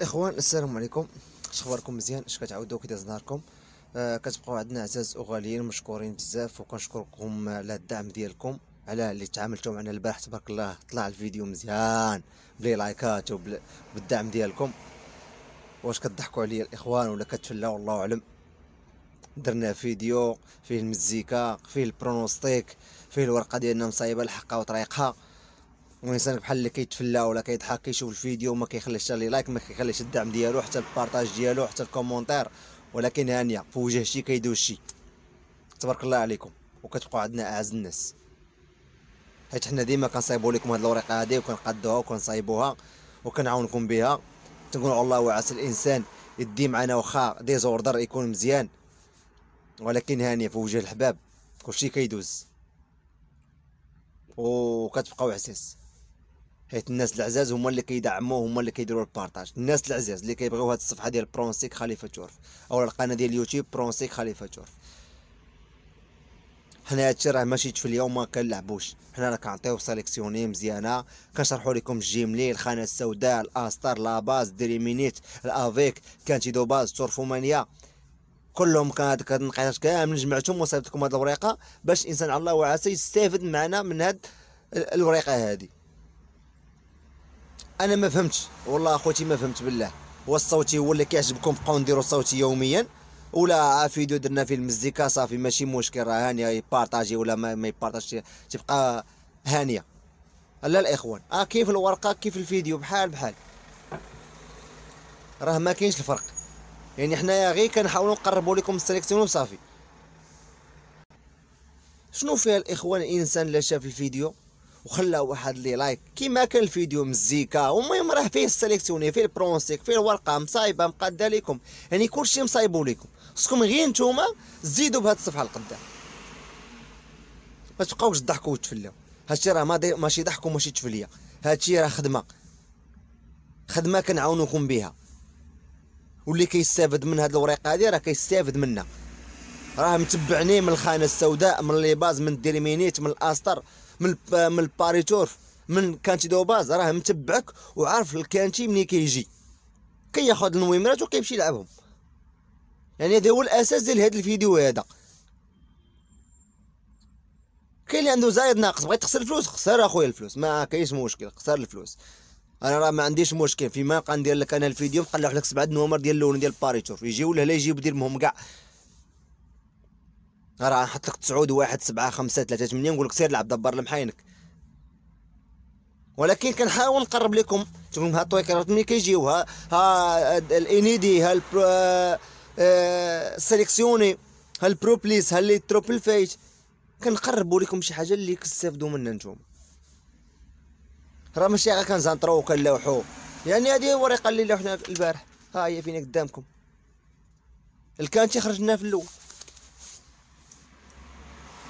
اخوان السلام عليكم اش اخباركم مزيان اش كتعاودوا داز نهاركم آه كتبقاو عندنا اعزاز وغاليين مشكورين بزاف وكنشكركم على الدعم ديالكم على اللي تعاملتوا معنا البارح تبارك الله طلع الفيديو مزيان بلي لايكات وبالدعم ديالكم واش كتضحكوا عليا الاخوان ولا كتفلاو الله اعلم درنا فيديو فيه المزيكا فيه البرونوستيك فيه الورقه ديالنا مصايبه الحقه وطريقها وانسان بحال اللي كيتفلى ولا كيضحك كيشوف الفيديو وما كيخليش لي لايك ما كيخليش الدعم ديالو حتى البارطاج ديالو حتى الكومونتير ولكن هانيه في وجه شي كيدوز شي تبارك الله عليكم وكتبقوا عندنا اعز الناس حيت حنا ديما كنصايبوا لكم هاد الورقه هادي وكنقادوها وكنصايبوها وكنعاونكم بها تنقولوا الله وعسى الانسان يدي معنا واخا ديزوردر يكون مزيان ولكن هانيه في وجه الحباب كلشي كيدوز وكتبقاو عساس حيت الناس العزاز هما اللي كيدعموه هما اللي كيديروا البارطاج الناس العزاز اللي كيبغيو هاد الصفحه ديال برونسيك خليفه تورف او القناه ديال اليوتيوب برونسيك خليفه تورف حنا هادشي راه ماشي في اليوم ما كنلعبوش حنا راه كنعطيو سيليكسيوني مزيانه كنشرحوا لكم الجيملي الخانه السوداء الاستر لاباز دريمينيت الافيك كانتي دو باز تورفومانيا كلهم كان هاد النقاط كامل جمعتهم وصيفط لكم هاد الوريقه باش الانسان على الله وعسى يستافد معنا من هاد الوريقه هذه انا ما فهمتش والله اخوتي ما فهمت بالله هو الصوتي هو اللي كيعجبكم بقاو نديروا صوتي يوميا ولا فيديو درنا فيه المزيكا صافي ماشي مشكل راه هانيه يبارطاجي ولا ما, يبارطاجش تبقى هانيه الا الاخوان اه كيف الورقه كيف الفيديو بحال بحال راه ما كاينش الفرق يعني حنايا غير كنحاولوا نقربوا لكم السليكسيون وصافي شنو فيها الاخوان الانسان لا شاف الفيديو وخلى واحد لي لايك كيما كان الفيديو مزيكا المهم راه فيه السليكسيوني فيه البرونسيك فيه الورقه مصايبه مقاده ليكم يعني كلشي مصايبو ليكم خصكم غير نتوما تزيدوا بهاد الصفحه القدام ما تبقاوش تضحكوا وتفلوا هادشي راه ماشي ضحك وماشي تفليه هادشي راه خدمه خدمه كنعاونوكم بها واللي كيستافد من هاد الوريقه هادي راه كيستافد منها راه متبعني من الخانه السوداء من لي باز من الديرمينيت من الاسطر من من الباريتور من كانتي دو باز راه متبعك وعارف الكانتي منين كيجي كياخذ النويمرات وكيمشي يلعبهم يعني هذا هو الاساس ديال هذا الفيديو هذا كاين اللي عنده زايد ناقص بغيت تخسر الفلوس خسر اخويا الفلوس ما كاينش مشكل خسر الفلوس انا راه ما عنديش مشكل فيما ندير لك انا الفيديو نقلع لك سبعه النوامر ديال اللون ديال باريتور يجيو لهلا يجيو دير مهم كاع راه نحط لك 9 1 7 5 3 8 نقول لك سير لعب دبر لمحاينك ولكن كنحاول نقرب لكم تقول لهم ها الطويكرات ملي كيجيو ها آه، ها الانيدي ها السيليكسيوني ها البروبليس ها لي تروبل فايت كنقربوا لكم شي حاجه اللي كتستافدوا منها نتوما راه ماشي غير كنزنطرو وكنلوحو يعني هذه هي الورقه اللي لوحنا البارح ها هي فين قدامكم الكانتي تيخرج لنا في الاول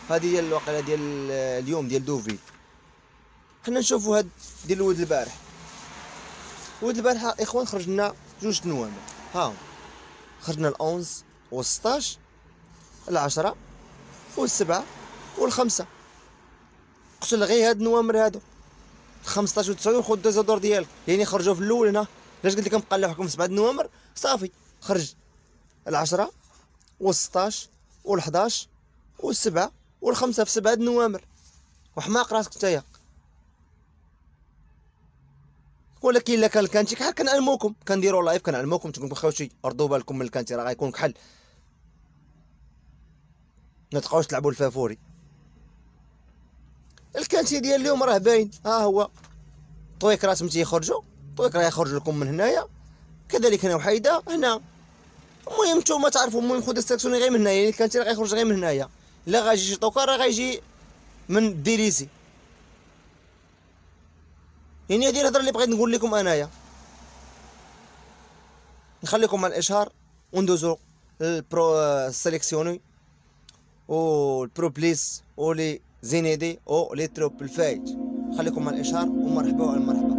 هذه هي الواقعه ديال اليوم ديال دوفي حنا نشوفوا هاد ديال الود البارح ود البارح اخوان خرجنا جوج تنوامه ها خرجنا الأونز و العشرة وال5 قتل غير هاد النوامر هادو 15 و 9 خذ الدور ديالك يعني خرجوا في الاول هنا علاش قلت لكم قلعوكم سبعه نوامر صافي خرج العشره و وال16 وال11 و7 والخمسة في سبعة نوامر وحماق راسك نتايا ولكن الا كان الكانتي كحل كنعلموكم كنديروا لايف كنعلموكم تقول خوتي ردوا بالكم من الكانتي راه غيكون كحل ما تبقاوش تلعبوا الفافوري الكانتي ديال اليوم راه باين ها هو طويك متي يخرجوا طويك راه يخرج لكم من هنايا كذلك هنا وحيده هنا المهم نتوما تعرفوا المهم خد الساكسوني غير من هنايا يعني الكانتي راه غيخرج غير من هنايا لا غايجي شي طوكار راه غايجي من الديريسي يعني هذه الهضره اللي بغيت نقول لكم انايا نخليكم مع الاشهار وندوزو البرو سيليكسيوني البرو بليس لي زينيدي لي تروبل الفايت خليكم مع الاشهار ومرحبا ومرحبا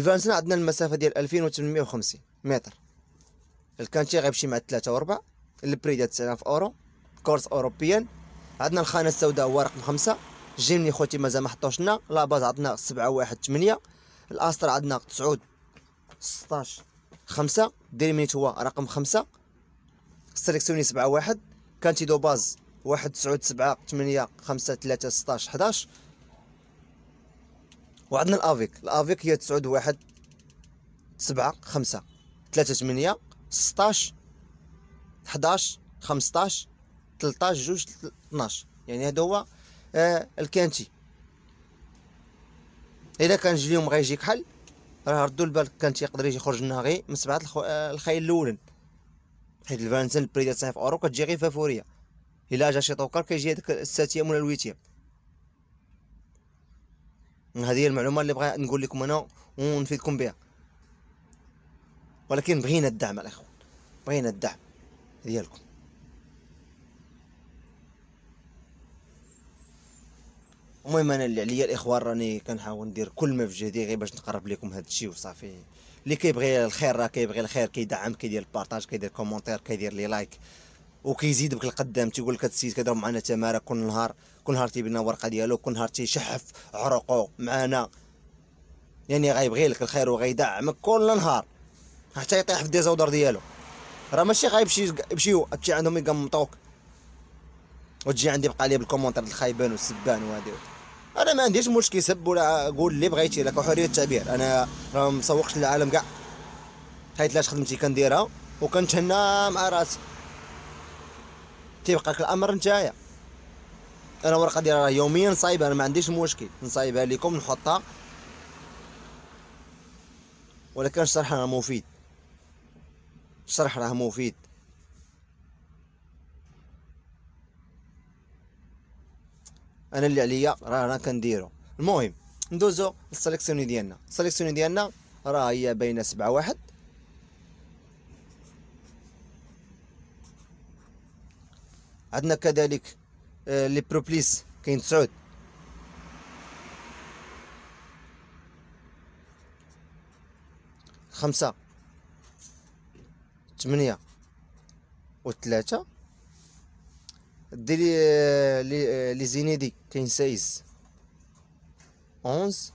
الفانسنا عندنا المسافه ديال 2850 متر الكانتي غيمشي مع 3 و4 البري ديال 9000 اورو كورس اوروبيان عندنا الخانه السوداء هو رقم 5 جيمني خوتي مازال ما حطوش لنا لا باز عندنا سبعة واحد تمنية الاستر عندنا 9 16 5 ديرمينيت هو رقم 5 سيليكسيوني سبعة واحد كانتي دو باز 1 9 7 8 5 3 16 11 وعندنا الافيك الافيك هي 9 1 7 5 3 8 16 11 15 13 جوج 12 يعني هذا هو آه الكانتي اذا كان جي اليوم غيجي كحل راه ردوا البال كان يقدر يجي يخرج لنا غير من سبعه الخو... آه الخيل الاول حيت الفانسن البريده تاعها في اورو كتجي غير فافوريه الا جا شي طوكر كيجي هذاك الساتيام ولا الويتيام هذه هي المعلومه اللي بغا نقول لكم انا ونفيدكم بها ولكن بغينا الدعم الاخوان بغينا الدعم ديالكم المهم انا اللي عليا الاخوان راني كنحاول ندير كل ما في جهدي غير باش نقرب لكم هذا الشيء وصافي اللي كيبغي الخير راه كيبغي الخير كيدعم كيدير البارطاج كيدير كومونتير كيدير لي لايك وكيزيد بك القدام تيقول لك السيد كيضرب معنا تماره كل نهار كل نهار تيبنا ورقه ديالو كل نهار تيشحف عروقو معنا يعني غيبغي لك الخير وغيدعمك كل نهار حتى يطيح في الديزاودر ديالو راه ماشي شي يمشيو هادشي عندهم يقمطوك وتجي عندي بقى لي بالكومونتير الخايبان والسبان وهادي انا ما عنديش مشكل سب ولا قول اللي بغيتي لك حريه التعبير انا راه مسوقش للعالم كاع حيت لاش خدمتي كنديرها وكنتهنى مع راسي تيبقى لك الامر نتايا انا ورقه ديالي راه يوميا نصايبها انا ما عنديش مشكل نصايبها لكم نحطها ولكن الشرح راه مفيد الشرح راه مفيد انا اللي عليا راه انا كنديرو المهم ندوزو للسيليكسيوني ديالنا السيليكسيوني ديالنا راه هي باينه سبعة واحد عندنا كذلك آه، لي بروبليس كاين تسعود خمسة ثمانية وثلاثة ديري لي آه، لي آه، زينيدي كاين سايز اونز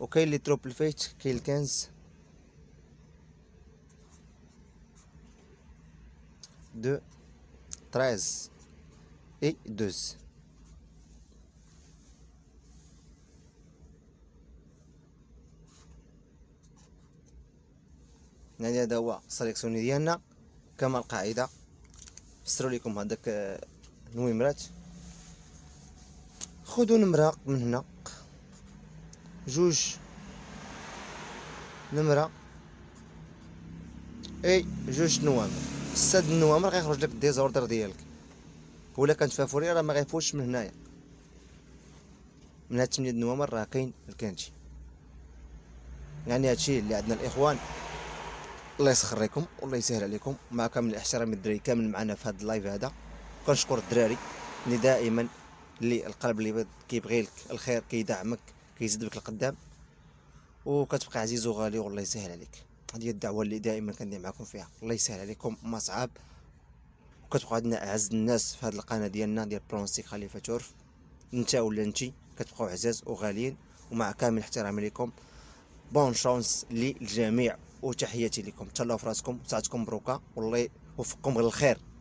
وكاين لي تروبل فيت كاين كانز دو 13 et 12. يعني هذا هو السليكسيون ديالنا كما القاعده فسروا لكم هذاك النويمرات آه، خذوا نمره من هنا جوج نمره اي جوج نوامر ستة النوامر غيخرج لك ديزوردر ديالك ولا كانت فافوري راه ما غيفوتش من هنايا من هاد 8 نوامر راه كاين الكانتي يعني هادشي اللي عندنا الاخوان الله يسخر لكم والله يسهل عليكم مع كامل الاحترام الدراري كامل معنا في هاد اللايف هذا كنشكر الدراري اللي دائما اللي القلب اللي كيبغي لك الخير كيدعمك كيزيد بك القدام وكتبقى عزيز وغالي والله يسهل عليك هذه الدعوه اللي دائما كندير معكم فيها الله يسهل عليكم ما صعاب وكتبقى عندنا اعز الناس في هذه القناه ديالنا ديال برونسي خليفه تورف انت ولا انت كتبقاو عزاز وغاليين ومع كامل احترامي لكم بون شونس للجميع وتحياتي لكم تهلاو في راسكم ساعتكم مبروكه والله يوفقكم للخير